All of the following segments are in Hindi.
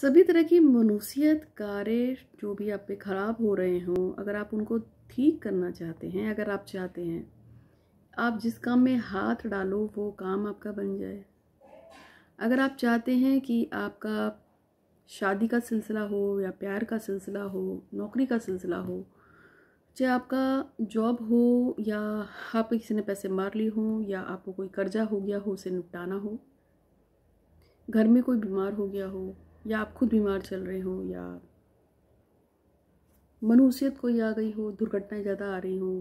सभी तरह की मनुष्यत कार्य जो भी आप पे ख़राब हो रहे हों अगर आप उनको ठीक करना चाहते हैं अगर आप चाहते हैं आप जिस काम में हाथ डालो वो काम आपका बन जाए अगर आप चाहते हैं कि आपका शादी का सिलसिला हो या प्यार का सिलसिला हो नौकरी का सिलसिला हो चाहे आपका जॉब हो या आप किसी ने पैसे मार लिए हों या आपको कोई कर्जा हो गया हो उसे निपटाना हो घर में कोई बीमार हो गया हो या आप खुद बीमार चल रहे हों या मनुष्यत कोई आ गई हो दुर्घटनाएं ज़्यादा आ रही हों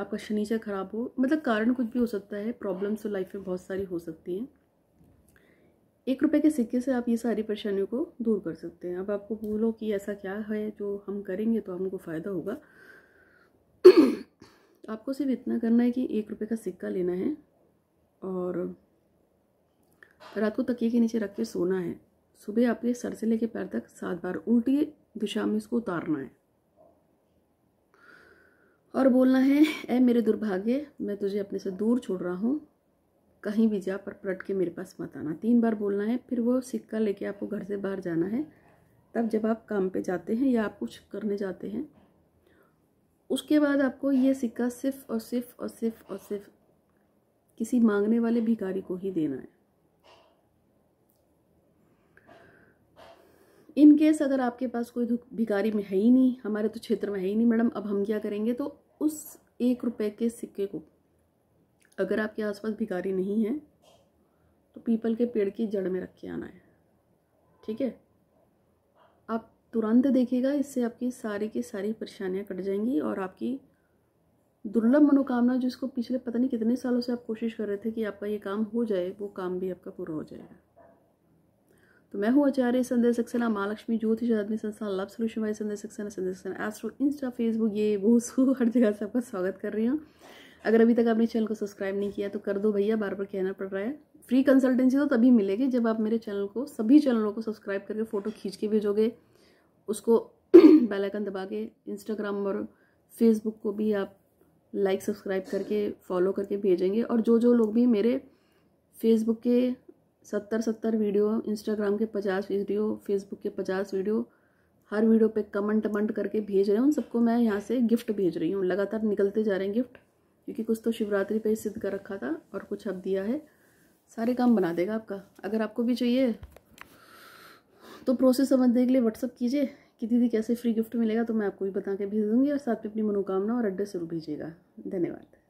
आपका शनिचर ख़राब हो मतलब कारण कुछ भी हो सकता है प्रॉब्लम्स तो लाइफ में बहुत सारी हो सकती हैं एक रुपए के सिक्के से आप ये सारी परेशानियों को दूर कर सकते हैं अब आपको बोलो कि ऐसा क्या है जो हम करेंगे तो हमको फ़ायदा होगा आपको सिर्फ इतना करना है कि एक रुपए का सिक्का लेना है और रात को तकिए के नीचे रख के सोना है सुबह आपके सर से लेके पैर तक सात बार उल्टी दिशा में इसको उतारना है और बोलना है ऐ मेरे दुर्भाग्य मैं तुझे अपने से दूर छोड़ रहा हूँ कहीं भी जा पर पलट के मेरे पास मत आना तीन बार बोलना है फिर वो सिक्का लेके आपको घर से बाहर जाना है तब जब आप काम पे जाते हैं या आप कुछ करने जाते हैं उसके बाद आपको ये सिक्का सिर्फ और सिर्फ और सिर्फ और सिर्फ किसी मांगने वाले भिखारी को ही देना है इन केस अगर आपके पास कोई भिखारी में है ही नहीं हमारे तो क्षेत्र में है ही नहीं मैडम अब हम क्या करेंगे तो उस एक रुपए के सिक्के को अगर आपके आसपास भिखारी नहीं है तो पीपल के पेड़ की जड़ में रख के आना है ठीक है आप तुरंत देखिएगा इससे आपकी सारी की सारी परेशानियां कट जाएंगी और आपकी दुर्लभ मनोकामना जिसको पिछले पता नहीं कितने सालों से आप कोशिश कर रहे थे कि आपका ये काम हो जाए वो काम भी आपका पूरा हो जाएगा तो मैं हूँ आचार्य संदेह सक्सेना महालक्ष्मी ज्योतिष आदमी संस्थान लव सोल्यूशन वाई संदेह सक्सेना संदेह सक्सेना एस्ट्रो इंस्टा फेसबुक ये वो सो हर जगह से आपका स्वागत कर रही हूँ अगर अभी तक आपने चैनल को सब्सक्राइब नहीं किया तो कर दो भैया बार बार कहना पड़ रहा है फ्री कंसल्टेंसी तो तभी मिलेगी जब आप मेरे चैनल को सभी चैनलों को सब्सक्राइब करके फ़ोटो खींच के भेजोगे उसको बेलाइकन दबा के इंस्टाग्राम और फेसबुक को भी आप लाइक सब्सक्राइब करके फॉलो करके भेजेंगे और जो जो लोग भी मेरे फेसबुक के सत्तर सत्तर वीडियो इंस्टाग्राम के पचास वीडियो फेसबुक के पचास वीडियो हर वीडियो पे कमेंट वमेंट करके भेज रहे हैं उन सबको मैं यहाँ से गिफ्ट भेज रही हूँ लगातार निकलते जा रहे हैं गिफ्ट क्योंकि कुछ तो शिवरात्रि पे सिद्ध कर रखा था और कुछ अब दिया है सारे काम बना देगा आपका अगर आपको भी चाहिए तो प्रोसेस समझने के लिए व्हाट्सअप कीजिए कि दीदी कैसे फ्री गिफ्ट मिलेगा तो मैं आपको भी बता के भेज दूँगी और साथ में अपनी मनोकामना और अड्डे जरूर भेजिएगा धन्यवाद